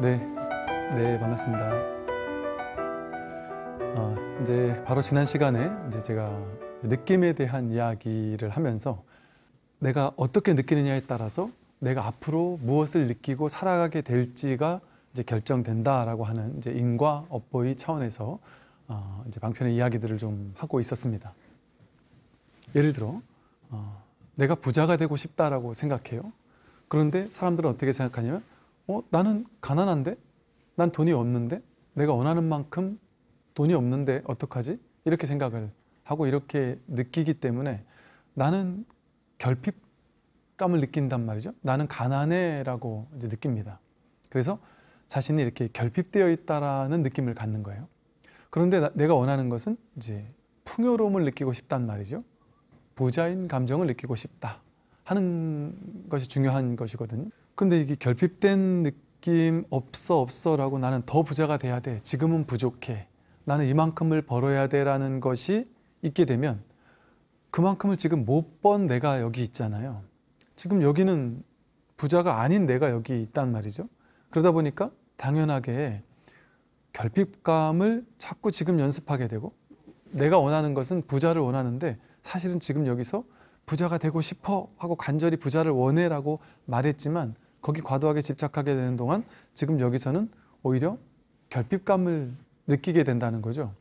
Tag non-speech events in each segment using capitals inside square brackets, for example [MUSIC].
네, 네 반갑습니다. 어, 이제 바로 지난 시간에 이제 제가 느낌에 대한 이야기를 하면서 내가 어떻게 느끼느냐에 따라서 내가 앞으로 무엇을 느끼고 살아가게 될지가 이제 결정된다라고 하는 이제 인과 업보의 차원에서 어, 이제 방편의 이야기들을 좀 하고 있었습니다. 예를 들어 어, 내가 부자가 되고 싶다라고 생각해요. 그런데 사람들은 어떻게 생각하냐면 어, 나는 가난한데? 난 돈이 없는데? 내가 원하는 만큼 돈이 없는데 어떡하지? 이렇게 생각을 하고 이렇게 느끼기 때문에 나는 결핍감을 느낀단 말이죠. 나는 가난해라고 이제 느낍니다. 그래서 자신이 이렇게 결핍되어 있다라는 느낌을 갖는 거예요. 그런데 나, 내가 원하는 것은 이제 풍요로움을 느끼고 싶단 말이죠. 부자인 감정을 느끼고 싶다 하는 것이 중요한 것이거든요. 근데 이게 결핍된 느낌 없어 없어라고 나는 더 부자가 돼야 돼. 지금은 부족해. 나는 이만큼을 벌어야 돼라는 것이 있게 되면 그만큼을 지금 못 번 내가 여기 있잖아요. 지금 여기는 부자가 아닌 내가 여기 있단 말이죠. 그러다 보니까 당연하게 결핍감을 자꾸 지금 연습하게 되고 내가 원하는 것은 부자를 원하는데 사실은 지금 여기서 부자가 되고 싶어 하고 간절히 부자를 원해라고 말했지만 거기 과도하게 집착하게 되는 동안 지금 여기서는 오히려 결핍감을 느끼게 된다는 거죠.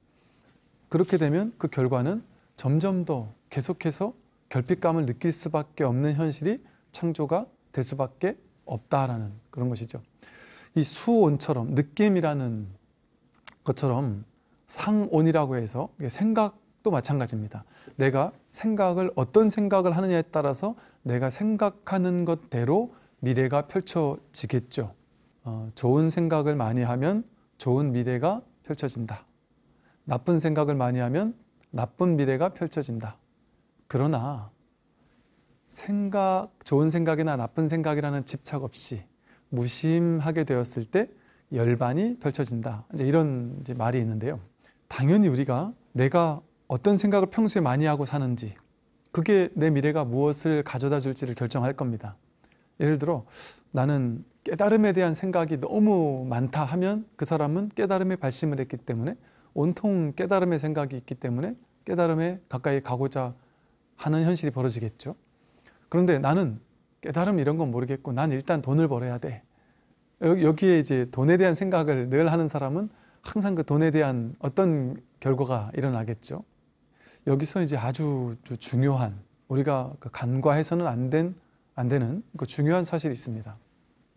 그렇게 되면 그 결과는 점점 더 계속해서 결핍감을 느낄 수밖에 없는 현실이 창조가 될 수밖에 없다라는 그런 것이죠. 이 수온처럼 느낌이라는 것처럼 상온이라고 해서 생각도 마찬가지입니다. 내가 생각을 어떤 생각을 하느냐에 따라서 내가 생각하는 것대로 미래가 펼쳐지겠죠. 어, 좋은 생각을 많이 하면 좋은 미래가 펼쳐진다. 나쁜 생각을 많이 하면 나쁜 미래가 펼쳐진다. 그러나 생각, 좋은 생각이나 나쁜 생각이라는 집착 없이 무심하게 되었을 때 열반이 펼쳐진다. 이제 이런 이제 말이 있는데요. 당연히 우리가 내가 어떤 생각을 평소에 많이 하고 사는지, 그게 내 미래가 무엇을 가져다 줄지를 결정할 겁니다. 예를 들어 나는 깨달음에 대한 생각이 너무 많다 하면 그 사람은 깨달음에 발심을 했기 때문에 온통 깨달음의 생각이 있기 때문에 깨달음에 가까이 가고자 하는 현실이 벌어지겠죠. 그런데 나는 깨달음 이런 건 모르겠고 난 일단 돈을 벌어야 돼. 여기에 이제 돈에 대한 생각을 늘 하는 사람은 항상 그 돈에 대한 어떤 결과가 일어나겠죠. 여기서 이제 아주 중요한 우리가 그 간과해서는 안된 안 되는 그 중요한 사실이 있습니다.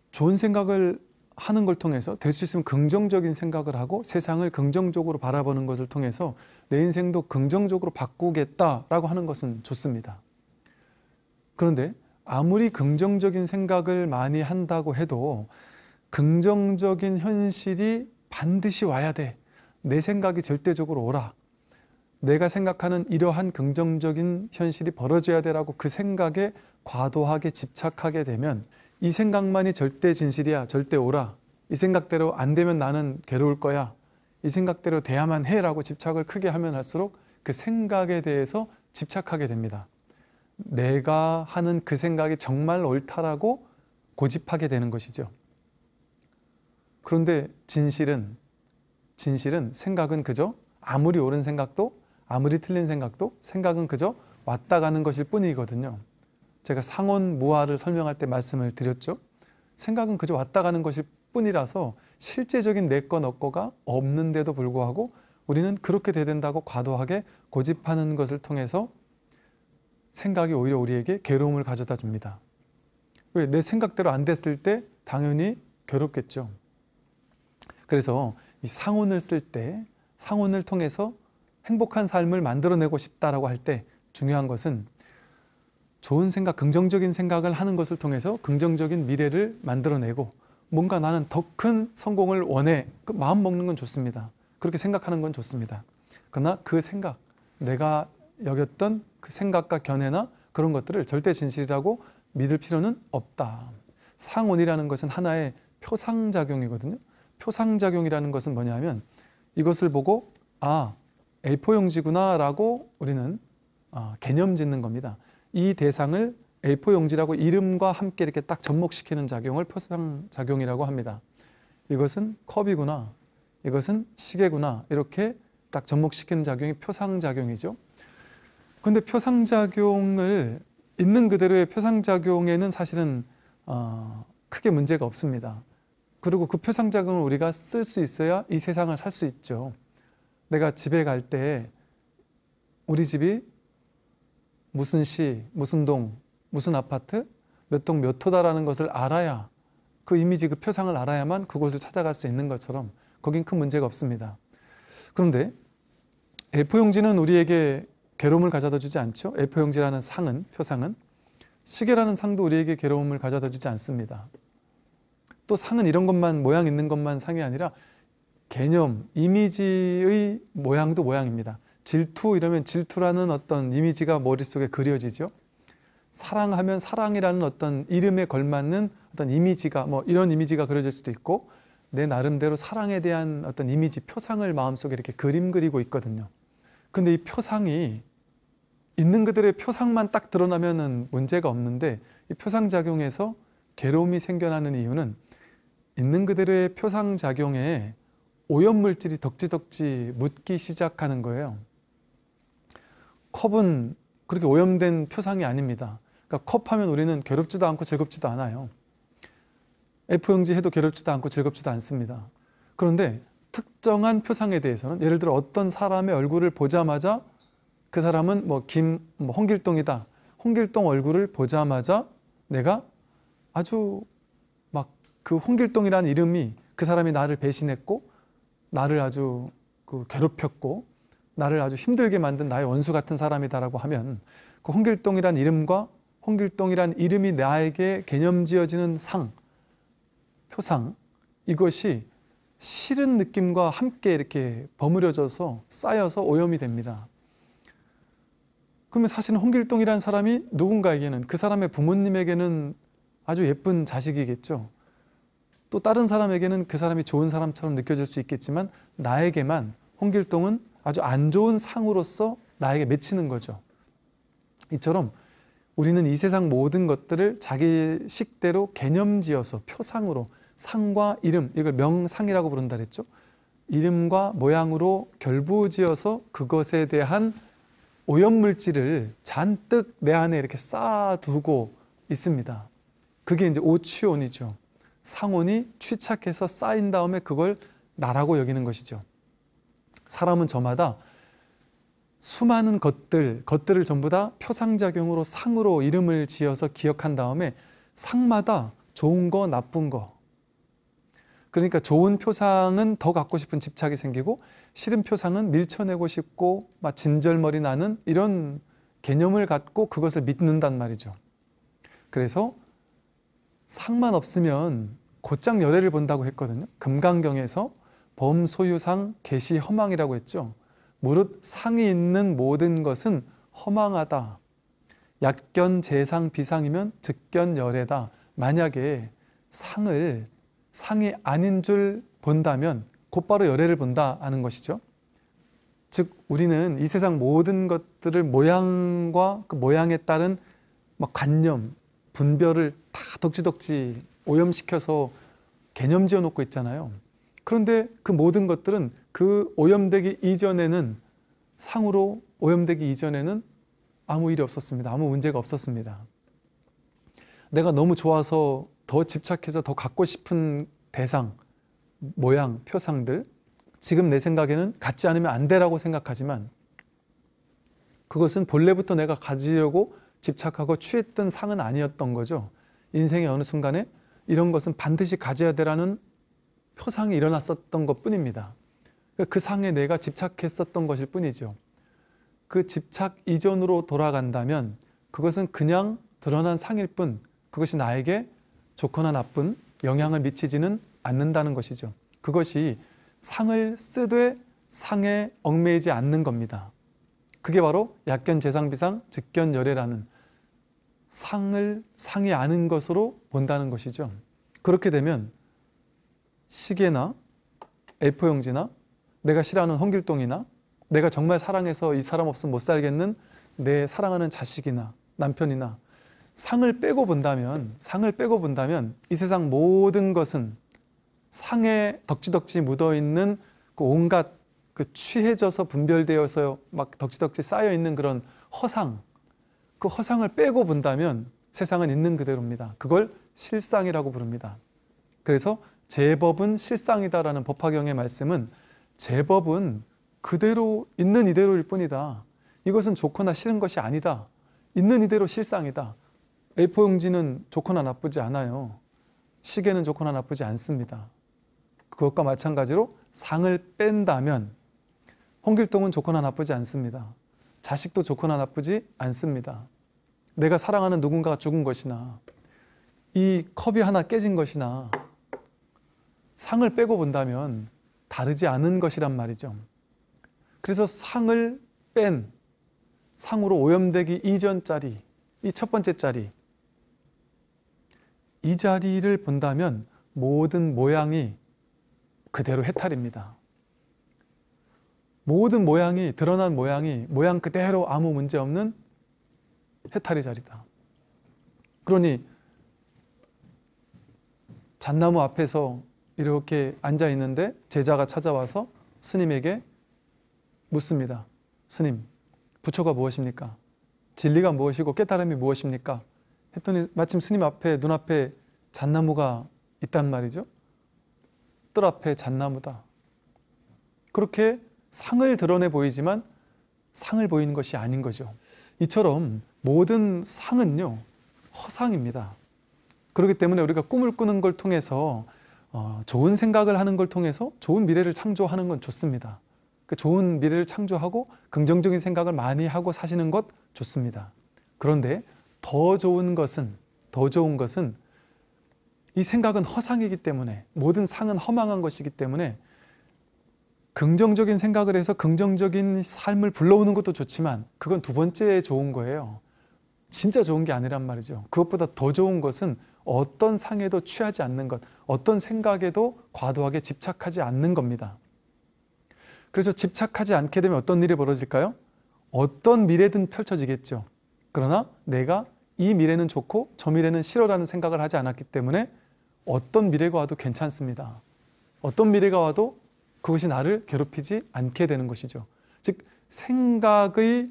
좋은 생각을 하는 걸 통해서 될 수 있으면 긍정적인 생각을 하고 세상을 긍정적으로 바라보는 것을 통해서 내 인생도 긍정적으로 바꾸겠다라고 하는 것은 좋습니다. 그런데 아무리 긍정적인 생각을 많이 한다고 해도 긍정적인 현실이 반드시 와야 돼. 내 생각이 절대적으로 오라. 내가 생각하는 이러한 긍정적인 현실이 벌어져야 되라고 그 생각에 과도하게 집착하게 되면 이 생각만이 절대 진실이야, 절대 오라. 이 생각대로 안 되면 나는 괴로울 거야. 이 생각대로 돼야만 해라고 집착을 크게 하면 할수록 그 생각에 대해서 집착하게 됩니다. 내가 하는 그 생각이 정말 옳다라고 고집하게 되는 것이죠. 그런데 진실은 진실은 생각은 그저 아무리 옳은 생각도 아무리 틀린 생각도 생각은 그저 왔다 가는 것일 뿐이거든요. 제가 상온 무화를 설명할 때 말씀을 드렸죠. 생각은 그저 왔다 가는 것일 뿐이라서 실제적인 내거 너거가 없는데도 불구하고 우리는 그렇게 대된다고 과도하게 고집하는 것을 통해서 생각이 오히려 우리에게 괴로움을 가져다 줍니다. 왜 내 생각대로 안 됐을 때 당연히 괴롭겠죠. 그래서 이 상온을 쓸 때 상온을 통해서 행복한 삶을 만들어내고 싶다라고 할 때 중요한 것은 좋은 생각, 긍정적인 생각을 하는 것을 통해서 긍정적인 미래를 만들어내고 뭔가 나는 더 큰 성공을 원해 그 마음 먹는 건 좋습니다. 그렇게 생각하는 건 좋습니다. 그러나 그 생각, 내가 여겼던 그 생각과 견해나 그런 것들을 절대 진실이라고 믿을 필요는 없다. 상온이라는 것은 하나의 표상작용이거든요. 표상작용이라는 것은 뭐냐 하면 이것을 보고 아 A4용지구나라고 우리는 어, 개념 짓는 겁니다. 이 대상을 A4용지라고 이름과 함께 이렇게 딱 접목시키는 작용을 표상작용이라고 합니다. 이것은 컵이구나, 이것은 시계구나 이렇게 딱 접목시키는 작용이 표상작용이죠. 근데 표상작용을 있는 그대로의 표상작용에는 사실은 어, 크게 문제가 없습니다. 그리고 그 표상작용을 우리가 쓸 수 있어야 이 세상을 살 수 있죠. 내가 집에 갈 때 우리 집이 무슨 시, 무슨 동, 무슨 아파트, 몇 동, 몇 호다라는 것을 알아야 그 이미지, 그 표상을 알아야만 그곳을 찾아갈 수 있는 것처럼 거긴 큰 문제가 없습니다. 그런데 F용지는 우리에게 괴로움을 가져다 주지 않죠. F용지라는 상은, 표상은. 시계라는 상도 우리에게 괴로움을 가져다 주지 않습니다. 또 상은 이런 것만, 모양 있는 것만 상이 아니라 개념, 이미지의 모양도 모양입니다. 질투 이러면 질투라는 어떤 이미지가 머릿속에 그려지죠. 사랑하면 사랑이라는 어떤 이름에 걸맞는 어떤 이미지가 뭐 이런 이미지가 그려질 수도 있고 내 나름대로 사랑에 대한 어떤 이미지 표상을 마음속에 이렇게 그림 그리고 있거든요. 근데 이 표상이 있는 그들의 표상만 딱 드러나면은 문제가 없는데 이 표상 작용에서 괴로움이 생겨나는 이유는 있는 그들의 표상 작용에 오염물질이 덕지덕지 묻기 시작하는 거예요. 컵은 그렇게 오염된 표상이 아닙니다. 그러니까 컵 하면 우리는 괴롭지도 않고 즐겁지도 않아요. F형지 해도 괴롭지도 않고 즐겁지도 않습니다. 그런데 특정한 표상에 대해서는 예를 들어 어떤 사람의 얼굴을 보자마자 그 사람은 뭐 김, 뭐 홍길동이다. 홍길동 얼굴을 보자마자 내가 아주 막 그 홍길동이라는 이름이 그 사람이 나를 배신했고 나를 아주 그 괴롭혔고 나를 아주 힘들게 만든 나의 원수 같은 사람이다라고 하면 그 홍길동이란 이름과 홍길동이란 이름이 나에게 개념 지어지는 상, 표상 이것이 싫은 느낌과 함께 이렇게 버무려져서 쌓여서 오염이 됩니다. 그러면 사실 홍길동이라는 사람이 누군가에게는 그 사람의 부모님에게는 아주 예쁜 자식이겠죠. 또 다른 사람에게는 그 사람이 좋은 사람처럼 느껴질 수 있겠지만 나에게만 홍길동은 아주 안 좋은 상으로서 나에게 맺히는 거죠. 이처럼 우리는 이 세상 모든 것들을 자기 식대로 개념지어서 표상으로 상과 이름 이걸 명상이라고 부른다 그랬죠. 이름과 모양으로 결부지어서 그것에 대한 오염물질을 잔뜩 내 안에 이렇게 쌓아두고 있습니다. 그게 이제 오취온이죠. 상온이 취착해서 쌓인 다음에 그걸 나라고 여기는 것이죠. 사람은 저마다 수많은 것들, 것들을 전부 다 표상작용으로 상으로 이름을 지어서 기억한 다음에 상마다 좋은 거, 나쁜 거. 그러니까 좋은 표상은 더 갖고 싶은 집착이 생기고 싫은 표상은 밀쳐내고 싶고 막 진절머리 나는 이런 개념을 갖고 그것을 믿는단 말이죠. 그래서 상만 없으면 곧장 열애를 본다고 했거든요. 금강경에서 범소유상 개시 허망이라고 했죠. 무릇 상이 있는 모든 것은 허망하다. 약견 재상 비상이면 득견 열애다. 만약에 상을 상이 아닌 줄 본다면 곧바로 열애를 본다 하는 것이죠. 즉 우리는 이 세상 모든 것들을 모양과 그 모양에 따른 관념, 분별을 다 덕지덕지 오염시켜서 개념 지어 놓고 있잖아요. 그런데 그 모든 것들은 그 오염되기 이전에는 상으로 오염되기 이전에는 아무 일이 없었습니다. 아무 문제가 없었습니다. 내가 너무 좋아서 더 집착해서 더 갖고 싶은 대상, 모양, 표상들 지금 내 생각에는 갖지 않으면 안 되라고 생각하지만 그것은 본래부터 내가 가지려고 집착하고 취했던 상은 아니었던 거죠. 인생의 어느 순간에 이런 것은 반드시 가져야 되라는 표상이 일어났었던 것 뿐입니다. 그러니까 그 상에 내가 집착했었던 것일 뿐이죠. 그 집착 이전으로 돌아간다면 그것은 그냥 드러난 상일 뿐 그것이 나에게 좋거나 나쁜 영향을 미치지는 않는다는 것이죠. 그것이 상을 쓰되 상에 얽매이지 않는 겁니다. 그게 바로 약견 재상 비상 직견 열애라는 상을 상이 아는 것으로 본다는 것이죠. 그렇게 되면 시계나 A4용지나 내가 싫어하는 홍길동이나 내가 정말 사랑해서 이 사람 없으면 못 살겠는 내 사랑하는 자식이나 남편이나 상을 빼고 본다면 상을 빼고 본다면 이 세상 모든 것은 상에 덕지덕지 묻어있는 그 온갖 그 취해져서 분별되어서 막 덕지덕지 쌓여있는 그런 허상 그 허상을 빼고 본다면 세상은 있는 그대로입니다. 그걸 실상이라고 부릅니다. 그래서 제법은 실상이다라는 법화경의 말씀은 제법은 그대로 있는 이대로일 뿐이다. 이것은 좋거나 싫은 것이 아니다. 있는 이대로 실상이다. A4용지는 좋거나 나쁘지 않아요. 시계는 좋거나 나쁘지 않습니다. 그것과 마찬가지로 상을 뺀다면 홍길동은 좋거나 나쁘지 않습니다. 자식도 좋거나 나쁘지 않습니다. 내가 사랑하는 누군가가 죽은 것이나 이 컵이 하나 깨진 것이나 상을 빼고 본다면 다르지 않은 것이란 말이죠. 그래서 상을 뺀 상으로 오염되기 이전 자리, 이 첫 번째 자리, 이 자리를 본다면 모든 모양이 그대로 해탈입니다. 모든 모양이 드러난 모양이 모양 그대로 아무 문제 없는 해탈의 자리다. 그러니 잣나무 앞에서 이렇게 앉아 있는데 제자가 찾아와서 스님에게 묻습니다. 스님, 부처가 무엇입니까? 진리가 무엇이고 깨달음이 무엇입니까? 했더니 마침 스님 앞에 눈앞에 잣나무가 있단 말이죠. 뜰 앞에 잣나무다. 그렇게 상을 드러내 보이지만 상을 보이는 것이 아닌 거죠. 이처럼 모든 상은요, 허상입니다. 그렇기 때문에 우리가 꿈을 꾸는 걸 통해서 어, 좋은 생각을 하는 걸 통해서 좋은 미래를 창조하는 건 좋습니다. 그 좋은 미래를 창조하고 긍정적인 생각을 많이 하고 사시는 것 좋습니다. 그런데 더 좋은 것은 더 좋은 것은 이 생각은 허상이기 때문에 모든 상은 허망한 것이기 때문에 긍정적인 생각을 해서 긍정적인 삶을 불러오는 것도 좋지만 그건 두 번째 좋은 거예요. 진짜 좋은 게 아니란 말이죠. 그것보다 더 좋은 것은 어떤 상에도 취하지 않는 것, 어떤 생각에도 과도하게 집착하지 않는 겁니다. 그래서 집착하지 않게 되면 어떤 일이 벌어질까요? 어떤 미래든 펼쳐지겠죠. 그러나 내가 이 미래는 좋고 저 미래는 싫어라는 생각을 하지 않았기 때문에 어떤 미래가 와도 괜찮습니다. 어떤 미래가 와도 그것이 나를 괴롭히지 않게 되는 것이죠. 즉 생각의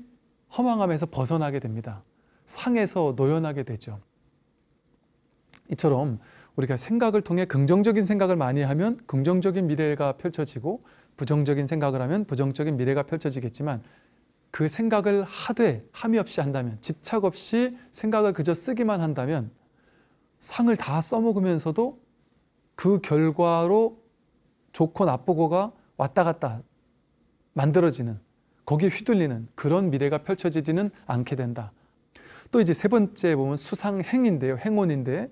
허망함에서 벗어나게 됩니다. 상에서 노연하게 되죠. 이처럼 우리가 생각을 통해 긍정적인 생각을 많이 하면 긍정적인 미래가 펼쳐지고 부정적인 생각을 하면 부정적인 미래가 펼쳐지겠지만 그 생각을 하되 함이 없이 한다면 집착 없이 생각을 그저 쓰기만 한다면 상을 다 써먹으면서도 그 결과로 좋고 나쁘고가 왔다 갔다 만들어지는 거기에 휘둘리는 그런 미래가 펼쳐지지는 않게 된다. 또 이제 세 번째 보면 수상행인데요. 행운인데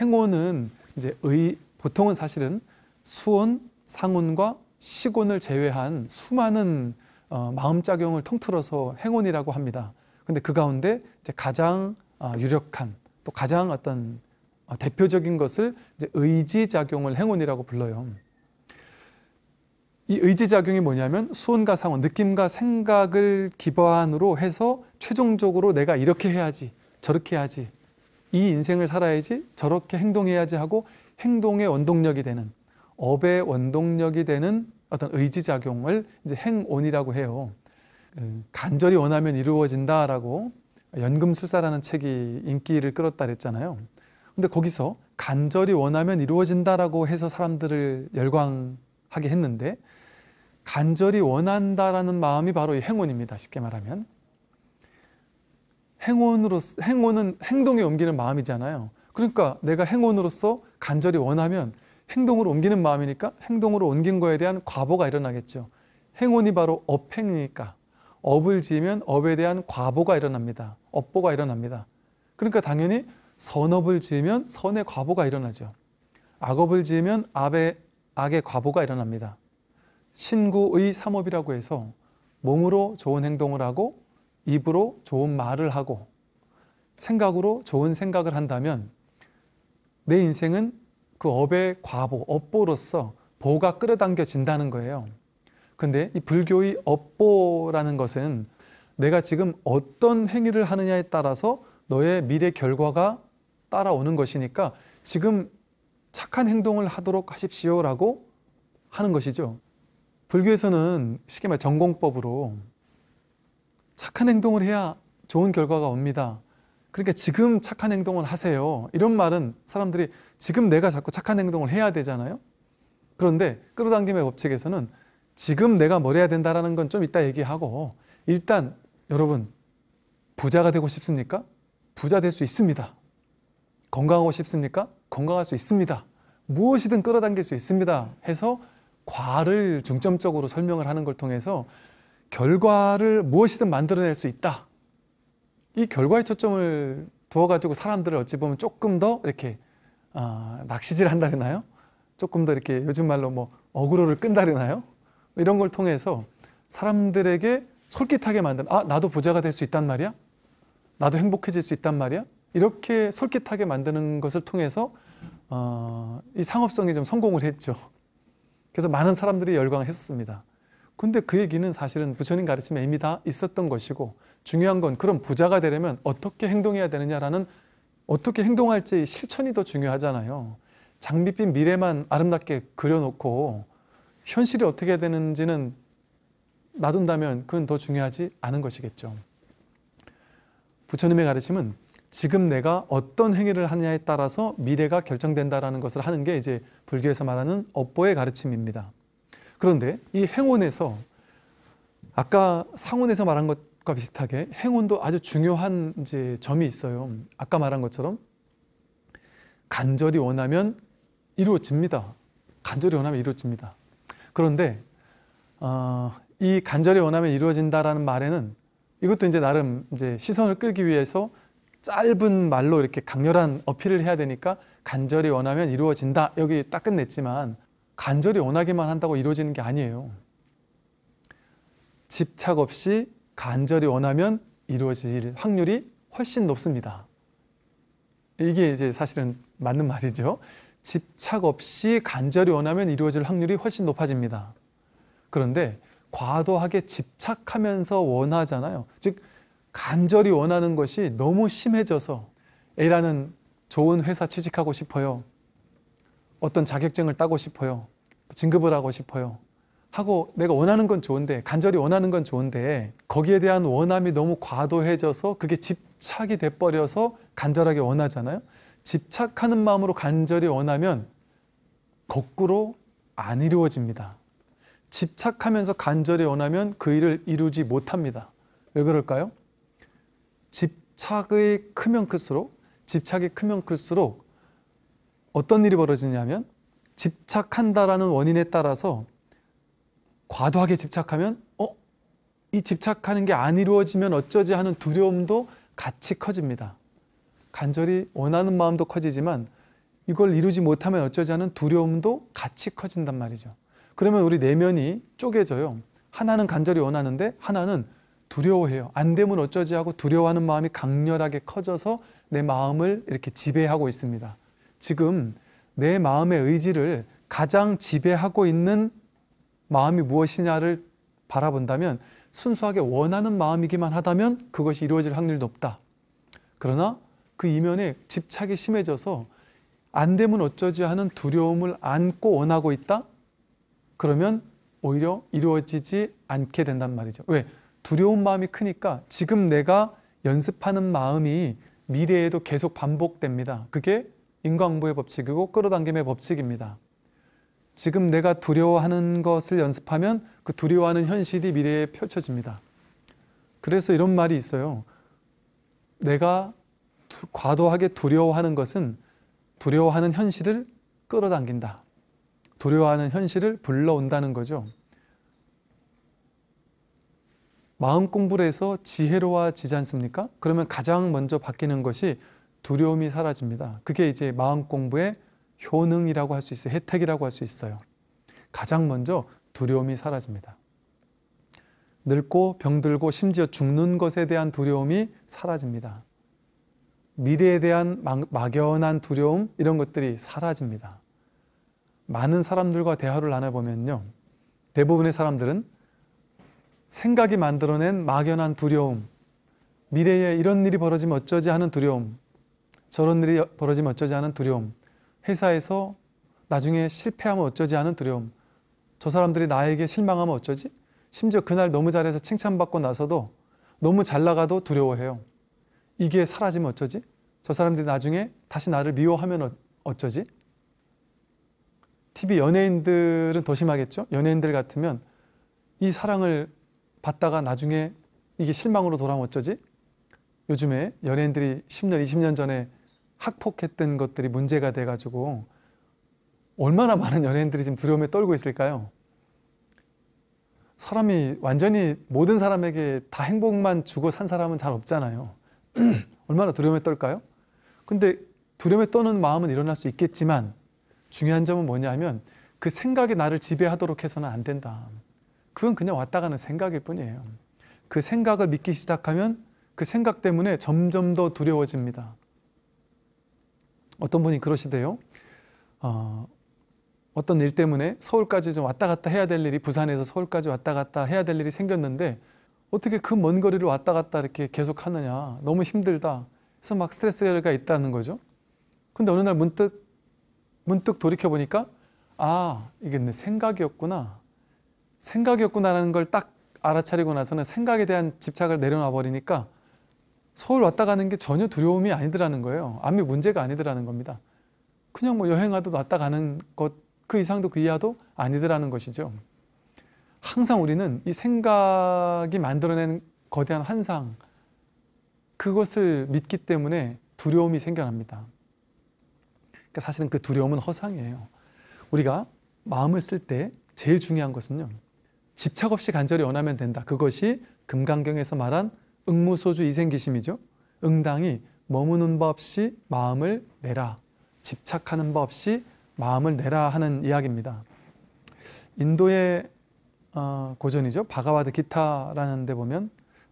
행운은 이제 의 보통은 사실은 수온, 상운과 시곤을 제외한 수많은 어, 마음작용을 통틀어서 행운이라고 합니다. 근데 그 가운데 이제 가장 어, 유력한 또 가장 어떤 어, 대표적인 것을 이제 의지작용을 행운이라고 불러요. 이 의지작용이 뭐냐면 수온과상온 느낌과 생각을 기반으로 해서 최종적으로 내가 이렇게 해야지, 저렇게 해야지, 이 인생을 살아야지, 저렇게 행동해야지 하고 행동의 원동력이 되는, 업의 원동력이 되는 어떤 의지작용을 이제 행온이라고 해요. 그 간절히 원하면 이루어진다라고 연금술사라는 책이 인기를 끌었다 그랬잖아요. 근데 거기서 간절히 원하면 이루어진다라고 해서 사람들을 열광 하게 했는데 간절히 원한다라는 마음이 바로 이행운입니다 쉽게 말하면 행원으로 행원은 행동에 옮기는 마음이잖아요. 그러니까 내가 행운으로서 간절히 원하면 행동으로 옮기는 마음이니까 행동으로 옮긴 거에 대한 과보가 일어나겠죠. 행운이 바로 업행이니까 업을 지으면 업에 대한 과보가 일어납니다. 업보가 일어납니다. 그러니까 당연히 선업을 지으면 선의 과보가 일어나죠. 악업을 지으면 악의, 악의 과보가 일어납니다. 신구의 삼업이라고 해서 몸으로 좋은 행동을 하고 입으로 좋은 말을 하고 생각으로 좋은 생각을 한다면 내 인생은 그 업의 과보, 업보로서 보가 끌어당겨진다는 거예요. 근데 이 불교의 업보라는 것은 내가 지금 어떤 행위를 하느냐에 따라서 너의 미래 결과가 따라오는 것이니까 지금 착한 행동을 하도록 하십시오라고 하는 것이죠. 불교에서는 쉽게 말해 전공법으로 착한 행동을 해야 좋은 결과가 옵니다. 그러니까 지금 착한 행동을 하세요. 이런 말은 사람들이 지금 내가 자꾸 착한 행동을 해야 되잖아요. 그런데 끌어당김의 법칙에서는 지금 내가 뭘 해야 된다라는 건 좀 이따 얘기하고 일단 여러분 부자가 되고 싶습니까? 부자 될 수 있습니다. 건강하고 싶습니까? 건강할 수 있습니다. 무엇이든 끌어당길 수 있습니다. 해서 과를 중점적으로 설명을 하는 걸 통해서 결과를 무엇이든 만들어낼 수 있다. 이 결과에 초점을 두어가지고 사람들을 어찌 보면 조금 더 이렇게 아, 낚시질 한다그나요 조금 더 이렇게 요즘 말로 뭐 어그로를 끈다그나요 이런 걸 통해서 사람들에게 솔깃하게 만든 아 나도 부자가 될 수 있단 말이야 나도 행복해질 수 있단 말이야 이렇게 솔깃하게 만드는 것을 통해서 어, 이상업성이좀 성공을 했죠. 그래서 많은 사람들이 열광을 했습니다. 근데 그 얘기는 사실은 부처님 가르침에 이미 다 있었던 것이고 중요한 건 그런 부자가 되려면 어떻게 행동해야 되느냐라는 어떻게 행동할지 실천이 더 중요하잖아요. 장밋빛 미래만 아름답게 그려놓고 현실이 어떻게 되는지는 놔둔다면 그건 더 중요하지 않은 것이겠죠. 부처님의 가르침은 지금 내가 어떤 행위를 하느냐에 따라서 미래가 결정된다라는 것을 하는 게 이제 불교에서 말하는 업보의 가르침입니다. 그런데 이 행운에서 아까 상운에서 말한 것과 비슷하게 행운도 아주 중요한 이제 점이 있어요. 아까 말한 것처럼 간절히 원하면 이루어집니다. 간절히 원하면 이루어집니다. 그런데 어, 이 간절히 원하면 이루어진다라는 말에는 이것도 이제 나름 이제 시선을 끌기 위해서 짧은 말로 이렇게 강렬한 어필을 해야 되니까 간절히 원하면 이루어진다. 여기 딱 끝냈지만 간절히 원하기만 한다고 이루어지는 게 아니에요. 집착 없이 간절히 원하면 이루어질 확률이 훨씬 높습니다. 이게 이제 사실은 맞는 말이죠. 집착 없이 간절히 원하면 이루어질 확률이 훨씬 높아집니다. 그런데 과도하게 집착하면서 원하잖아요. 즉, 간절히 원하는 것이 너무 심해져서 A라는 좋은 회사 취직하고 싶어요. 어떤 자격증을 따고 싶어요. 진급을 하고 싶어요. 하고 내가 원하는 건 좋은데 간절히 원하는 건 좋은데 거기에 대한 원함이 너무 과도해져서 그게 집착이 돼 버려서 간절하게 원하잖아요. 집착하는 마음으로 간절히 원하면 거꾸로 안 이루어집니다. 집착하면서 간절히 원하면 그 일을 이루지 못합니다. 왜 그럴까요? 집착이 크면 클수록 집착이 크면 클수록 어떤 일이 벌어지냐면 집착한다라는 원인에 따라서 과도하게 집착하면 어? 이 집착하는 게 안 이루어지면 어쩌지 하는 두려움도 같이 커집니다. 간절히 원하는 마음도 커지지만 이걸 이루지 못하면 어쩌지 하는 두려움도 같이 커진단 말이죠. 그러면 우리 내면이 쪼개져요. 하나는 간절히 원하는데 하나는 두려워해요. 안 되면 어쩌지 하고 두려워하는 마음이 강렬하게 커져서 내 마음을 이렇게 지배하고 있습니다. 지금 내 마음의 의지를 가장 지배하고 있는 마음이 무엇이냐를 바라본다면 순수하게 원하는 마음이기만 하다면 그것이 이루어질 확률이 높다. 그러나 그 이면에 집착이 심해져서 안 되면 어쩌지 하는 두려움을 안고 원하고 있다? 그러면 오히려 이루어지지 않게 된단 말이죠. 왜? 두려운 마음이 크니까 지금 내가 연습하는 마음이 미래에도 계속 반복됩니다. 그게 인광부의 법칙이고 끌어당김의 법칙입니다. 지금 내가 두려워하는 것을 연습하면 그 두려워하는 현실이 미래에 펼쳐집니다. 그래서 이런 말이 있어요. 내가 두, 과도하게 두려워하는 것은 두려워하는 현실을 끌어당긴다. 두려워하는 현실을 불러온다는 거죠. 마음 공부를 해서 지혜로워지지 않습니까? 그러면 가장 먼저 바뀌는 것이 두려움이 사라집니다. 그게 이제 마음 공부의 효능이라고 할 수 있어요. 혜택이라고 할 수 있어요. 가장 먼저 두려움이 사라집니다. 늙고 병들고 심지어 죽는 것에 대한 두려움이 사라집니다. 미래에 대한 막연한 두려움 이런 것들이 사라집니다. 많은 사람들과 대화를 나눠보면요. 대부분의 사람들은 생각이 만들어낸 막연한 두려움, 미래에 이런 일이 벌어지면 어쩌지 하는 두려움, 저런 일이 벌어지면 어쩌지 하는 두려움, 회사에서 나중에 실패하면 어쩌지 하는 두려움, 저 사람들이 나에게 실망하면 어쩌지? 심지어 그날 너무 잘해서 칭찬받고 나서도 너무 잘 나가도 두려워해요. 이게 사라지면 어쩌지? 저 사람들이 나중에 다시 나를 미워하면 어, 어쩌지? TV 연예인들은 더 심하겠죠? 연예인들 같으면 이 사랑을 받다가 나중에 이게 실망으로 돌아오면 어쩌지? 요즘에 연예인들이 10년, 20년 전에 학폭했던 것들이 문제가 돼가지고 얼마나 많은 연예인들이 지금 두려움에 떨고 있을까요? 사람이 완전히 모든 사람에게 다 행복만 주고 산 사람은 잘 없잖아요. [CLEARS THROAT] 얼마나 두려움에 떨까요? 근데 두려움에 떠는 마음은 일어날 수 있겠지만 중요한 점은 뭐냐 면그 생각이 나를 지배하도록 해서는 안 된다. 그건 그냥 왔다 가는 생각일 뿐이에요. 그 생각을 믿기 시작하면 그 생각 때문에 점점 더 두려워집니다. 어떤 분이 그러시대요. 어, 어떤 일 때문에 서울까지 좀 왔다 갔다 해야 될 일이 부산에서 서울까지 왔다 갔다 해야 될 일이 생겼는데 어떻게 그 먼 거리를 왔다 갔다 이렇게 계속 하느냐 너무 힘들다 그래서 막 스트레스가 있다는 거죠 근데 어느 날 문득 문득 돌이켜 보니까 아 이게 내 생각이었구나 생각이었구나라는 걸 딱 알아차리고 나서는 생각에 대한 집착을 내려놔 버리니까 서울 왔다 가는 게 전혀 두려움이 아니더라는 거예요. 암이 문제가 아니더라는 겁니다. 그냥 뭐 여행하듯 왔다 가는 것 그 이상도 그 이하도 아니더라는 것이죠. 항상 우리는 이 생각이 만들어낸 거대한 환상 그것을 믿기 때문에 두려움이 생겨납니다. 그러니까 사실은 그 두려움은 허상이에요. 우리가 마음을 쓸 때 제일 중요한 것은요. 집착 없이 간절히 원하면 된다. 그것이 금강경에서 말한 응무소주 이생기심이죠. 응당이 머무는 바 없이 마음을 내라. 집착하는 바 없이 마음을 내라 하는 이야기입니다. 인도의 어, 고전이죠. 바가와드 기타라는 데 보면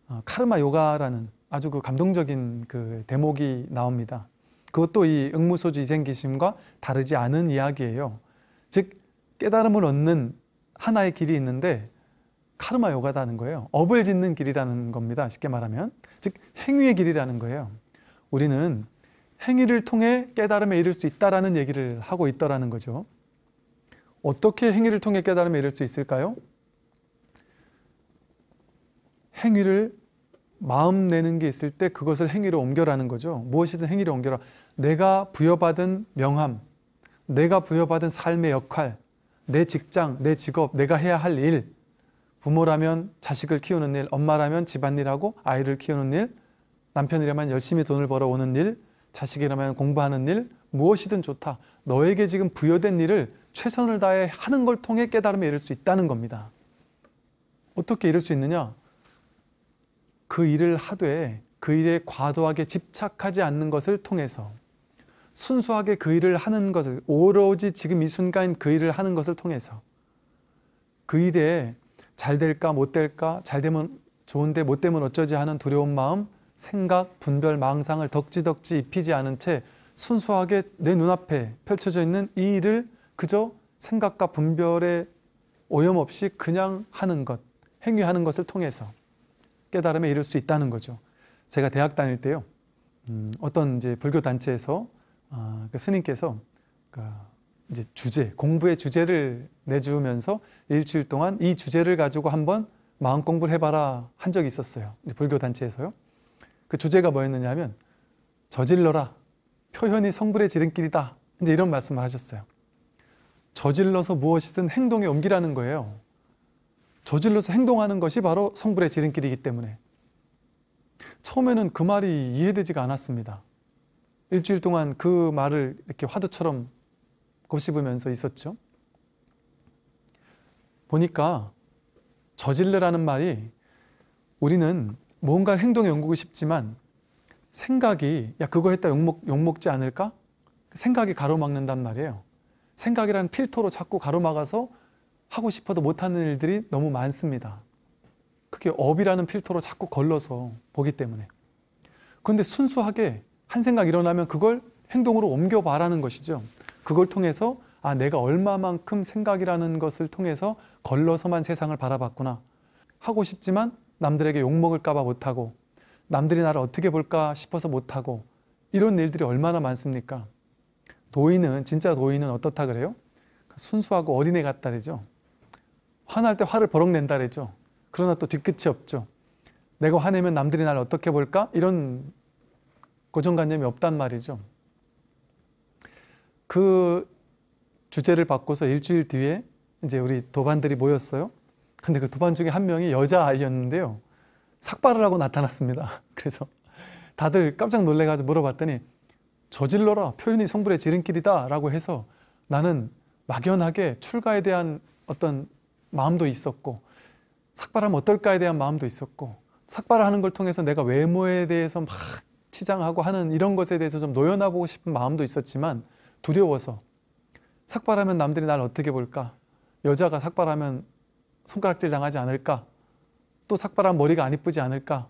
어, 카르마 요가라는 아주 그 감동적인 그 대목이 나옵니다. 그것도 이 응무소주 이생기심과 다르지 않은 이야기예요. 즉 깨달음을 얻는 하나의 길이 있는데 카르마 요가다는 거예요. 업을 짓는 길이라는 겁니다. 쉽게 말하면. 즉, 행위의 길이라는 거예요. 우리는 행위를 통해 깨달음에 이를 수 있다라는 얘기를 하고 있더라는 거죠. 어떻게 행위를 통해 깨달음에 이를 수 있을까요? 행위를 마음 내는 게 있을 때 그것을 행위로 옮겨라는 거죠. 무엇이든 행위로 옮겨라. 내가 부여받은 명함, 내가 부여받은 삶의 역할, 내 직장, 내 직업, 내가 해야 할 일, 부모라면 자식을 키우는 일, 엄마라면 집안일하고 아이를 키우는 일, 남편이라면 열심히 돈을 벌어오는 일, 자식이라면 공부하는 일, 무엇이든 좋다. 너에게 지금 부여된 일을 최선을 다해 하는 걸 통해 깨달음에 이를 수 있다는 겁니다. 어떻게 이럴 수 있느냐? 그 일을 하되 그 일에 과도하게 집착하지 않는 것을 통해서 순수하게 그 일을 하는 것을 오로지 지금 이 순간 그 일을 하는 것을 통해서 그 일에 잘 될까 못 될까 잘 되면 좋은데 못 되면 어쩌지 하는 두려운 마음 생각 분별 망상을 덕지덕지 입히지 않은 채 순수하게 내 눈앞에 펼쳐져 있는 이 일을 그저 생각과 분별에 오염없이 그냥 하는 것 행위하는 것을 통해서 깨달음에 이를 수 있다는 거죠 제가 대학 다닐 때요 음, 어떤 이제 불교 단체에서 어, 그 스님께서 그 이제 주제, 공부의 주제를 내주면서 일주일 동안 이 주제를 가지고 한번 마음 공부를 해봐라 한 적이 있었어요. 불교 단체에서요. 그 주제가 뭐였느냐 하면 저질러라. 표현이 성불의 지름길이다. 이제 이런 말씀을 하셨어요. 저질러서 무엇이든 행동에 옮기라는 거예요. 저질러서 행동하는 것이 바로 성불의 지름길이기 때문에 처음에는 그 말이 이해되지가 않았습니다. 일주일 동안 그 말을 이렇게 화두처럼 곱씹으면서 있었죠. 보니까 저질러라는 말이 우리는 뭔가 행동에 옮기고 싶지만 생각이 야 그거 했다 욕먹, 욕먹지 않을까? 생각이 가로막는단 말이에요. 생각이라는 필터로 자꾸 가로막아서 하고 싶어도 못하는 일들이 너무 많습니다. 그게 업이라는 필터로 자꾸 걸러서 보기 때문에. 그런데 순수하게 한 생각 일어나면 그걸 행동으로 옮겨봐라는 것이죠. 그걸 통해서 아 내가 얼마만큼 생각이라는 것을 통해서 걸러서만 세상을 바라봤구나 하고 싶지만 남들에게 욕먹을까봐 못하고 남들이 나를 어떻게 볼까 싶어서 못하고 이런 일들이 얼마나 많습니까? 도인은 진짜 도인은 어떻다 그래요? 그러니까 순수하고 어린애 같다 그러죠. 화날 때 화를 버럭 낸다 그러죠. 그러나 또 뒤끝이 없죠. 내가 화내면 남들이 나를 어떻게 볼까? 이런 고정관념이 없단 말이죠. 그 주제를 바꿔서 일주일 뒤에 이제 우리 도반들이 모였어요. 근데 그 도반 중에 한 명이 여자아이였는데요. 삭발을 하고 나타났습니다. [LAUGHS] 그래서 다들 깜짝 놀래가지고 물어봤더니 저질러라 표현이 성불의 지름길이다 라고 해서 나는 막연하게 출가에 대한 어떤 마음도 있었고 삭발하면 어떨까에 대한 마음도 있었고 삭발 하는 걸 통해서 내가 외모에 대해서 막 치장하고 하는 이런 것에 대해서 좀노여나고 싶은 마음도 있었지만 두려워서 삭발하면 남들이 날 어떻게 볼까? 여자가 삭발하면 손가락질 당하지 않을까? 또삭발하 머리가 안 이쁘지 않을까?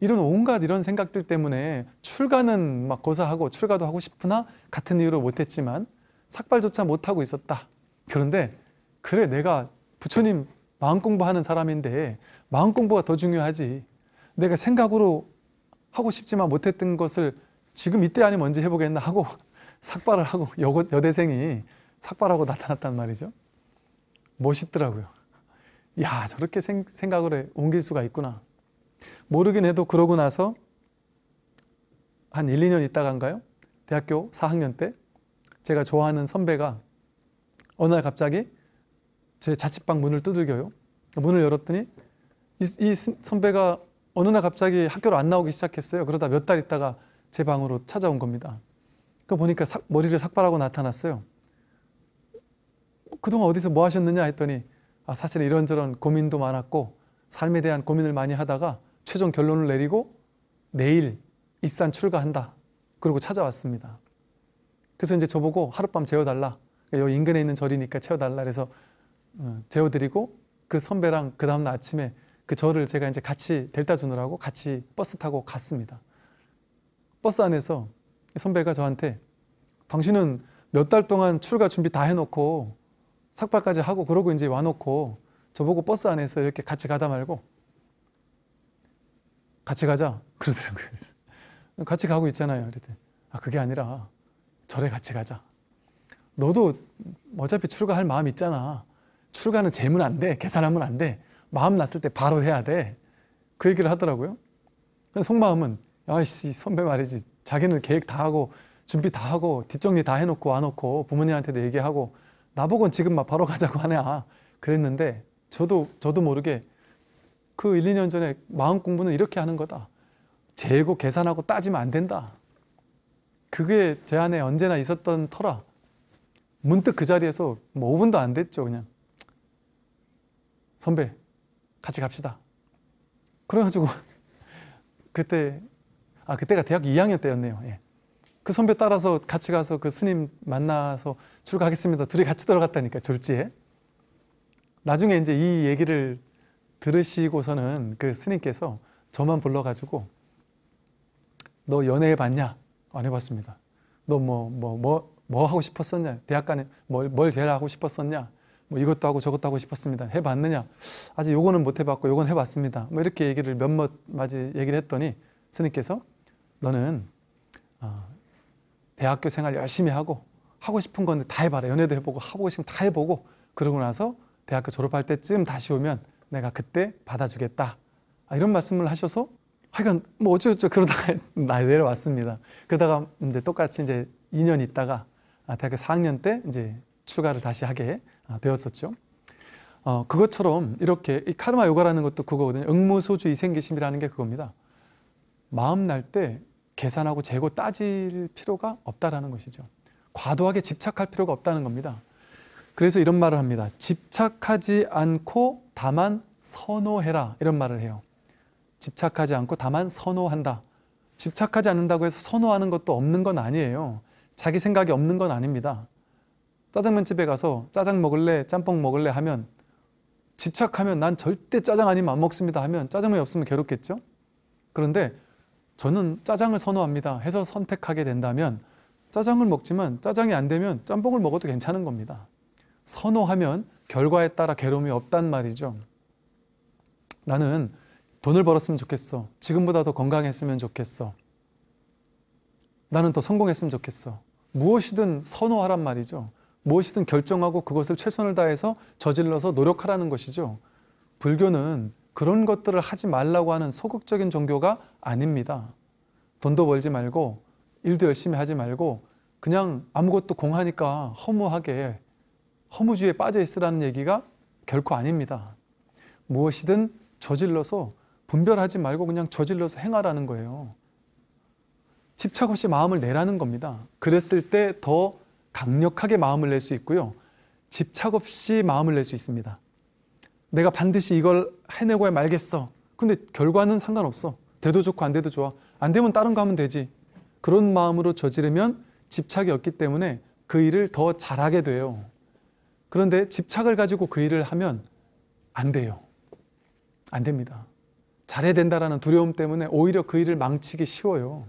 이런 온갖 이런 생각들 때문에 출가는 막 고사하고 출가도 하고 싶으나 같은 이유로 못했지만 삭발조차 못하고 있었다. 그런데 그래 내가 부처님 마음 공부하는 사람인데 마음 공부가 더 중요하지. 내가 생각으로 하고 싶지만 못했던 것을 지금 이때 아니면 언제 해보겠나 하고 삭발을 하고 [LAUGHS] 여고, 여대생이 삭발하고 나타났단 말이죠. 멋있더라고요. 야 저렇게 생, 생각을 해, 옮길 수가 있구나. 모르긴 해도 그러고 나서 한 1, 2년 있다간가요? 대학교 4학년 때 제가 좋아하는 선배가 어느 날 갑자기 제 자취방 문을 두들겨요. 문을 열었더니 이, 이 선배가 어느 날 갑자기 학교를 안 나오기 시작했어요. 그러다 몇 달 있다가 제 방으로 찾아온 겁니다. 그 보니까 삭, 머리를 삭발하고 나타났어요. 그동안 어디서 뭐 하셨느냐 했더니 아, 사실 이런저런 고민도 많았고 삶에 대한 고민을 많이 하다가 최종 결론을 내리고 내일 입산 출가한다. 그러고 찾아왔습니다. 그래서 이제 저보고 하룻밤 재워달라. 여기 그러니까 인근에 있는 절이니까 채워달라. 그래서 어, 재워드리고 그 선배랑 그 다음날 아침에 그 절을 제가 이제 같이 델타 주느라고 같이 버스 타고 갔습니다. 버스 안에서 선배가 저한테 당신은 몇 달 동안 출가 준비 다 해놓고 삭발까지 하고 그러고 이제 와놓고 저보고 버스 안에서 이렇게 같이 가다 말고 같이 가자 그러더라고요. 같이 가고 있잖아요. 그랬더니 아 그게 아니라 절에 같이 가자. 너도 어차피 출가할 마음 있잖아. 출가는 재면 안 돼. 계산하면 안 돼. 마음 났을 때 바로 해야 돼. 그 얘기를 하더라고요. 속마음은 아이씨 선배 말이지 자기는 계획 다 하고 준비 다 하고 뒷정리 다 해놓고 와놓고 부모님한테도 얘기하고 나보고 지금 막 바로 [LAUGHS] 가자고 하냐 아, 그랬는데 저도 저도 모르게 그 1, 2년 전에 마음 공부는 이렇게 하는 거다. 재고 계산하고 따지면 안 된다. 그게 제 안에 언제나 있었던 터라 문득 그 자리에서 뭐 5분도 안 됐죠 그냥 선배 같이 갑시다 그래가지고 [LAUGHS] 그때 아, 그때가 대학 2학년 때였네요. 예. 그 선배 따라서 같이 가서 그 스님 만나서 출가하겠습니다. 둘이 같이 들어갔다니까, 졸지에. 나중에 이제 이 얘기를 들으시고서는 그 스님께서 저만 불러가지고 너 연애 해봤냐? 안 해봤습니다. 너 뭐, 뭐, 뭐, 뭐 하고 싶었었냐? 대학 간에 뭘, 뭘 제일 하고 싶었었냐? 뭐 이것도 하고 저것도 하고 싶었습니다. 해봤느냐? 아직 요거는 못 해봤고 요건 해봤습니다. 뭐 이렇게 얘기를 몇몇 마디 얘기를 했더니 스님께서 너는 어, 대학교 생활 열심히 하고 하고 싶은 건데 다 해봐라. 연애도 해보고 하고 싶으면 다 해보고 그러고 나서 대학교 졸업할 때쯤 다시 오면 내가 그때 받아주겠다. 아, 이런 말씀을 하셔서 하여간 뭐 어쩌고저쩌고 그러다가 [LAUGHS] 나 내려왔습니다. 그러다가 이제 똑같이 이제 2년 있다가 아, 대학교 4학년 때 이제 추가를 다시 하게 아, 되었었죠. 어, 그것처럼 이렇게 이 카르마 요가라는 것도 그거거든요. 응무소주 이생기심이라는 게 그겁니다. 마음 날때 계산하고 재고 따질 필요가 없다라는 것이죠. 과도하게 집착할 필요가 없다는 겁니다. 그래서 이런 말을 합니다. 집착하지 않고 다만 선호해라. 이런 말을 해요. 집착하지 않고 다만 선호한다. 집착하지 않는다고 해서 선호하는 것도 없는 건 아니에요. 자기 생각이 없는 건 아닙니다. 짜장면 집에 가서 짜장 먹을래, 짬뽕 먹을래 하면 집착하면 난 절대 짜장 아니면 안 먹습니다 하면 짜장면이 없으면 괴롭겠죠? 그런데 저는 짜장을 선호합니다 해서 선택하게 된다면 짜장을 먹지만 짜장이 안 되면 짬뽕을 먹어도 괜찮은 겁니다. 선호하면 결과에 따라 괴로움이 없단 말이죠. 나는 돈을 벌었으면 좋겠어. 지금보다 더 건강했으면 좋겠어. 나는 더 성공했으면 좋겠어. 무엇이든 선호하란 말이죠. 무엇이든 결정하고 그것을 최선을 다해서 저질러서 노력하라는 것이죠. 불교는 그런 것들을 하지 말라고 하는 소극적인 종교가 아닙니다. 돈도 벌지 말고 일도 열심히 하지 말고 그냥 아무것도 공하니까 허무하게 허무주의에 빠져 있으라는 얘기가 결코 아닙니다. 무엇이든 저질러서 분별하지 말고 그냥 저질러서 행하라는 거예요. 집착 없이 마음을 내라는 겁니다. 그랬을 때 더 강력하게 마음을 낼 수 있고요. 집착 없이 마음을 낼 수 있습니다. 내가 반드시 이걸 해내고야 말겠어. 근데 결과는 상관없어. 돼도 좋고 안 돼도 좋아. 안 되면 다른 거 하면 되지. 그런 마음으로 저지르면 집착이 없기 때문에 그 일을 더 잘하게 돼요. 그런데 집착을 가지고 그 일을 하면 안 돼요. 안 됩니다. 잘해야 된다라는 두려움 때문에 오히려 그 일을 망치기 쉬워요.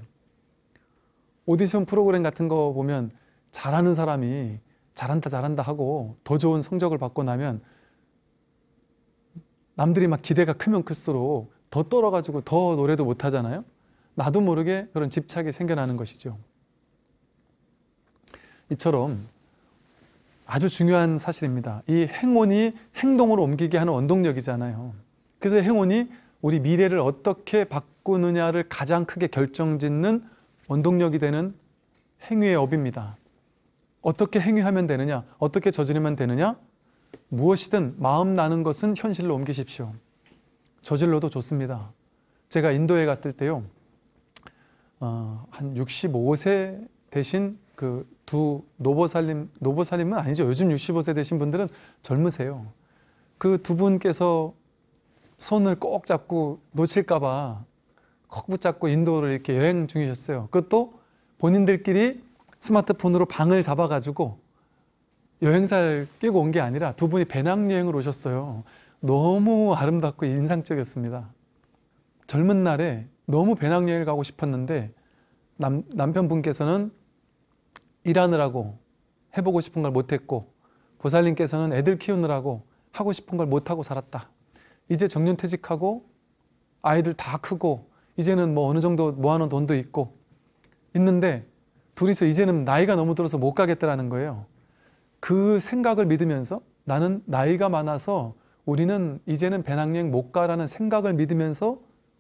오디션 프로그램 같은 거 보면 잘하는 사람이 잘한다 잘한다 하고 더 좋은 성적을 받고 나면 남들이 막 기대가 크면 클수록 더 떨어가지고 더 노래도 못하잖아요. 나도 모르게 그런 집착이 생겨나는 것이죠. 이처럼 아주 중요한 사실입니다. 이 행운이 행동으로 옮기게 하는 원동력이잖아요. 그래서 행운이 우리 미래를 어떻게 바꾸느냐를 가장 크게 결정짓는 원동력이 되는 행위의 업입니다. 어떻게 행위하면 되느냐, 어떻게 저지르면 되느냐, 무엇이든 마음 나는 것은 현실로 옮기십시오. 저질러도 좋습니다. 제가 인도에 갔을 때요, 어, 한 65세 대신 그 두 노보살님, 노보살님은 아니죠. 요즘 65세 되신 분들은 젊으세요. 그 두 분께서 손을 꼭 잡고 놓칠까봐 콕 붙잡고 인도를 이렇게 여행 중이셨어요. 그것도 본인들끼리 스마트폰으로 방을 잡아가지고 여행사를 끼고 온 게 아니라 두 분이 배낭여행을 오셨어요. 너무 아름답고 인상적이었습니다. 젊은 날에 너무 배낭여행을 가고 싶었는데 남, 남편분께서는 일하느라고 해보고 싶은 걸 못했고 보살님께서는 애들 키우느라고 하고 싶은 걸 못하고 살았다. 이제 정년퇴직하고 아이들 다 크고 이제는 뭐 어느 정도 모아놓은 돈도 있고 있는데 둘이서 이제는 나이가 너무 들어서 못 가겠다라는 거예요. 그 생각을 믿으면서 나는 나이가 많아서 우리는 이제는 배낭여행 못 가라는 생각을 믿으면서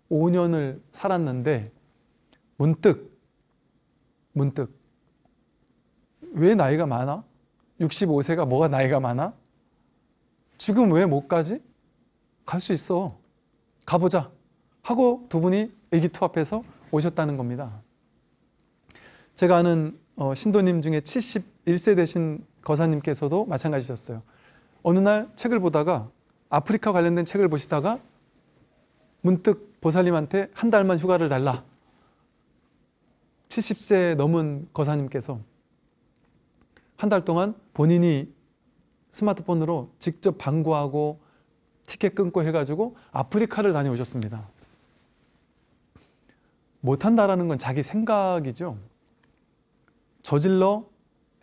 5년을 살았는데 문득 문득 왜 나이가 많아? 65세가 뭐가 나이가 많아? 지금 왜 못 가지? 갈 수 있어. 가보자. 하고 두 분이 애기투합해서 오셨다는 겁니다. 제가 아는 어, 신도님 중에 70 1세 되신 거사님께서도 마찬가지셨어요. 어느 날 책을 보다가 아프리카 관련된 책을 보시다가 문득 보살님한테 한 달만 휴가를 달라. 70세 넘은 거사님께서 한 달 동안 본인이 스마트폰으로 직접 방구하고 티켓 끊고 해가지고 아프리카를 다녀오셨습니다. 못한다라는 건 자기 생각이죠. 저질러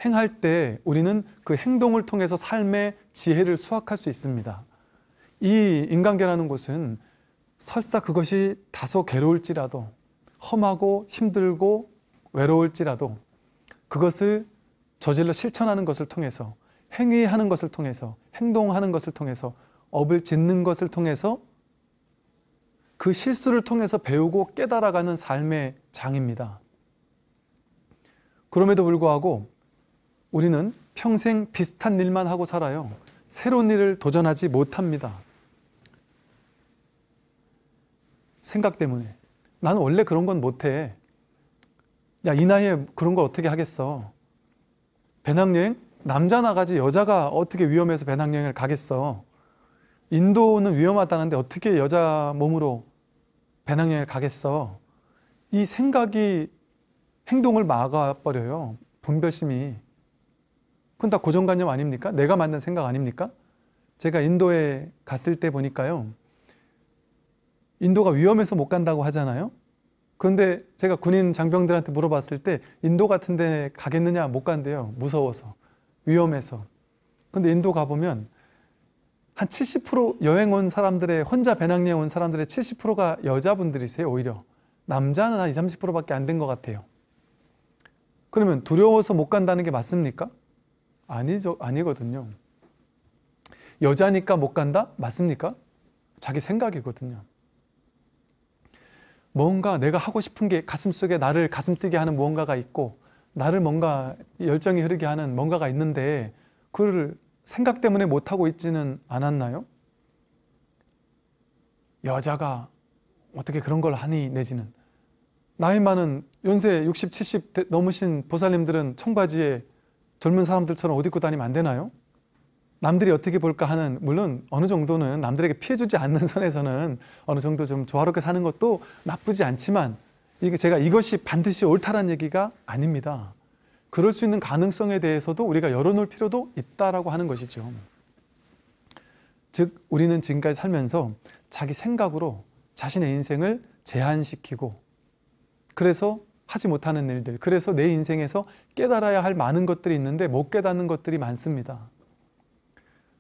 행할 때 우리는 그 행동을 통해서 삶의 지혜를 수확할 수 있습니다. 이 인간계라는 곳은 설사 그것이 다소 괴로울지라도 험하고 힘들고 외로울지라도 그것을 저질러 실천하는 것을 통해서 행위하는 것을 통해서 행동하는 것을 통해서 업을 짓는 것을 통해서 그 실수를 통해서 배우고 깨달아가는 삶의 장입니다. 그럼에도 불구하고 우리는 평생 비슷한 일만 하고 살아요. 새로운 일을 도전하지 못합니다. 생각 때문에. 나는 원래 그런 건 못해. 야, 이 나이에 그런 걸 어떻게 하겠어. 배낭여행? 남자 나가지 여자가 어떻게 위험해서 배낭여행을 가겠어. 인도는 위험하다는데 어떻게 여자 몸으로 배낭여행을 가겠어. 이 생각이 행동을 막아버려요. 분별심이. 그건 다 고정관념 아닙니까? 내가 만든 생각 아닙니까? 제가 인도에 갔을 때 보니까요. 인도가 위험해서 못 간다고 하잖아요. 그런데 제가 군인 장병들한테 물어봤을 때 인도 같은 데 가겠느냐 못 간대요. 무서워서. 위험해서. 근데 인도 가보면 한 70% 여행 온 사람들의 혼자 배낭여행 온 사람들의 70%가 여자분들이세요. 오히려. 남자는 한 20, 30%밖에 안 된 것 같아요. 그러면 두려워서 못 간다는 게 맞습니까? 아니죠, 아니거든요. 여자니까 못 간다? 맞습니까? 자기 생각이거든요. 뭔가 내가 하고 싶은 게 가슴속에 나를 가슴 뛰게 하는 무언가가 있고 나를 뭔가 열정이 흐르게 하는 뭔가가 있는데 그를 생각 때문에 못하고 있지는 않았나요? 여자가 어떻게 그런 걸 하니 내지는 나이 많은 연세 60, 70 넘으신 보살님들은 청바지에 젊은 사람들처럼 옷 입고 다니면 안 되나요? 남들이 어떻게 볼까 하는 물론 어느 정도는 남들에게 피해 주지 않는 [LAUGHS] 선에서는 어느 정도 좀 조화롭게 사는 것도 나쁘지 않지만 이게 제가 이것이 반드시 옳다란 얘기가 아닙니다. 그럴 수 있는 가능성에 대해서도 우리가 열어놓을 필요도 있다라고 하는 것이죠. 즉 우리는 지금까지 살면서 자기 생각으로 자신의 인생을 제한시키고 그래서 하지 못하는 일들, 그래서 내 인생에서 깨달아야 할 많은 것들이 있는데 못 깨닫는 것들이 많습니다.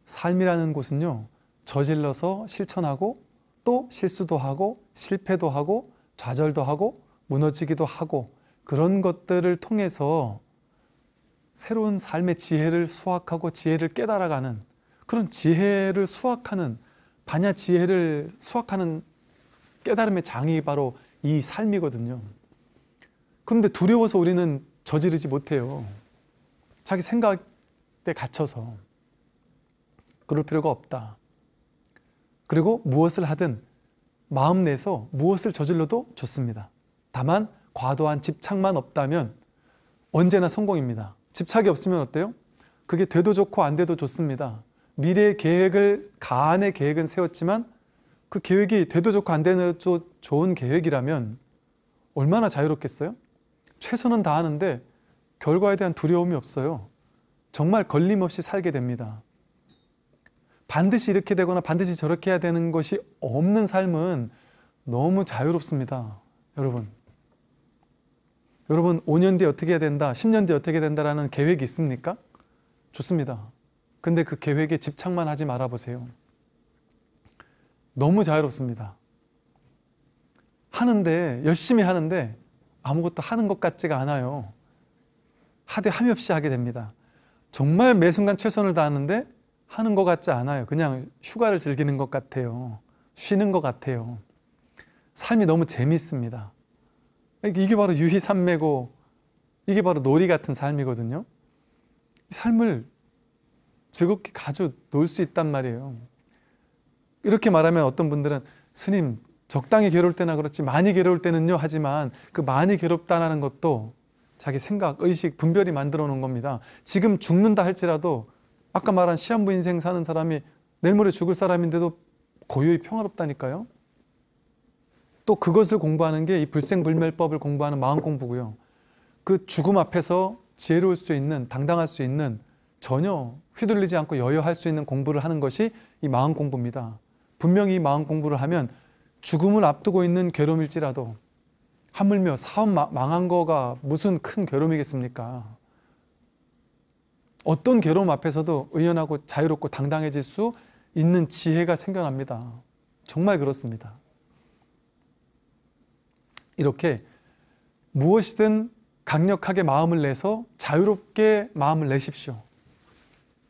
삶이라는 곳은요, 저질러서 실천하고 또 실수도 하고 실패도 하고 좌절도 하고 무너지기도 하고 그런 것들을 통해서 새로운 삶의 지혜를 수확하고 지혜를 깨달아가는 그런 지혜를 수확하는 반야 지혜를 수확하는 깨달음의 장이 바로 이 삶이거든요. 그런데 두려워서 우리는 저지르지 못해요. 자기 생각에 갇혀서 그럴 필요가 없다. 그리고 무엇을 하든 마음 내서 무엇을 저질러도 좋습니다. 다만 과도한 집착만 없다면 언제나 성공입니다. 집착이 없으면 어때요? 그게 돼도 좋고 안 돼도 좋습니다. 미래의 계획을 가안의 계획은 세웠지만 그 계획이 돼도 좋고 안 돼도 좋은 계획이라면 얼마나 자유롭겠어요? 최선은 다하는데 결과에 대한 두려움이 없어요. 정말 걸림없이 살게 됩니다. 반드시 이렇게 되거나 반드시 저렇게 해야 되는 것이 없는 삶은 너무 자유롭습니다. 여러분. 여러분, 5년 뒤에 어떻게 해야 된다, 10년 뒤에 어떻게 된다라는 계획이 있습니까? 좋습니다. 근데 그 계획에 집착만 하지 말아 보세요. 너무 자유롭습니다. 하는데, 열심히 하는데, 아무것도 하는 것 같지가 않아요. 하되 함이 없이 하게 됩니다. 정말 매 순간 최선을 다하는데 하는 것 같지 않아요. 그냥 휴가를 즐기는 것 같아요. 쉬는 것 같아요. 삶이 너무 재밌습니다. 이게 바로 유희산매고 이게 바로 놀이 같은 삶이거든요. 삶을 즐겁게 가져 놀 수 있단 말이에요. 이렇게 말하면 어떤 분들은 스님 적당히 괴로울 때나 그렇지 많이 괴로울 때는요 하지만 그 많이 괴롭다라는 것도 자기 생각, 의식, 분별이 만들어 놓은 겁니다. 지금 죽는다 할지라도 아까 말한 시한부 인생 사는 사람이 내일 모레 죽을 사람인데도 고요히 평화롭다니까요. 또 그것을 공부하는 게 이 불생불멸법을 공부하는 마음 공부고요. 그 죽음 앞에서 지혜로울 수 있는, 당당할 수 있는, 전혀 휘둘리지 않고 여여할 수 있는 공부를 하는 것이 이 마음 공부입니다. 분명히 이 마음 공부를 하면 죽음을 앞두고 있는 괴로움일지라도 하물며 사업 망한 거가 무슨 큰 괴로움이겠습니까? 어떤 괴로움 앞에서도 의연하고 자유롭고 당당해질 수 있는 지혜가 생겨납니다. 정말 그렇습니다. 이렇게 무엇이든 강력하게 마음을 내서 자유롭게 마음을 내십시오.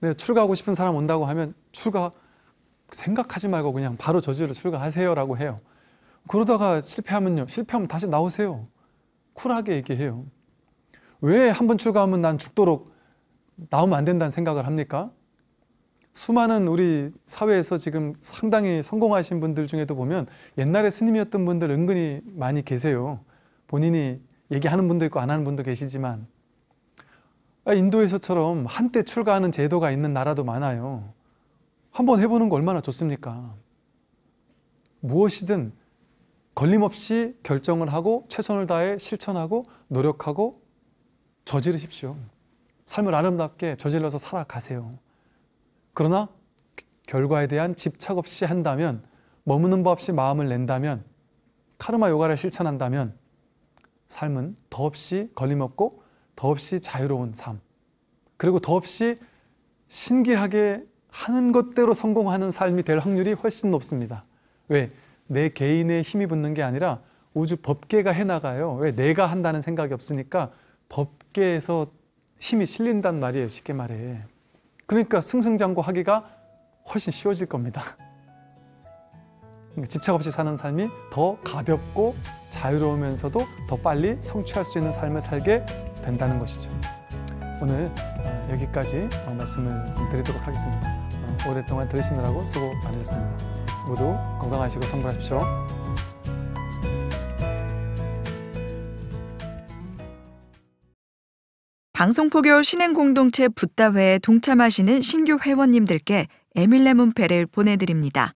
네, 출가하고 싶은 사람 온다고 하면 출가 생각하지 말고 그냥 바로 저지를 출가하세요라고 해요. 그러다가 실패하면요. 실패하면 다시 나오세요. 쿨하게 얘기해요. 왜 한 번 출가하면 난 죽도록 나오면 안 된다는 생각을 합니까? 수많은 우리 사회에서 지금 상당히 성공하신 분들 중에도 보면 옛날에 스님이었던 분들 은근히 많이 계세요. 본인이 얘기하는 분도 있고 안 하는 분도 계시지만 아, 인도에서처럼 한때 출가하는 제도가 있는 나라도 많아요. 한번 해보는 거 얼마나 좋습니까? 무엇이든 걸림없이 결정을 하고 최선을 다해 실천하고 노력하고 저지르십시오. 삶을 아름답게 저질러서 살아가세요. 그러나 결과에 대한 집착 없이 한다면 머무는 바 없이 마음을 낸다면 카르마 요가를 실천한다면 삶은 더없이 걸림없고 더없이 자유로운 삶 그리고 더없이 신기하게 하는 것대로 성공하는 삶이 될 확률이 훨씬 높습니다. 왜? 내 개인의 힘이 붙는 게 아니라 우주 법계가 해나가요. 왜? 내가 한다는 생각이 없으니까 법계에서 힘이 실린단 말이에요. 쉽게 말해. 그러니까 승승장구하기가 훨씬 쉬워질 겁니다. 그러니까 집착 없이 사는 삶이 더 가볍고 자유로우면서도 더 빨리 성취할 수 있는 삶을 살게 된다는 것이죠. 오늘 어, 여기까지 어, 말씀을 좀 드리도록 하겠습니다. 어, 오랫동안 들으시느라고 수고 많으셨습니다. 모두 건강하시고 성불하십시오. 방송포교 신행공동체 붓다회에 동참하시는 신규 회원님들께 에밀레 문패를 보내드립니다.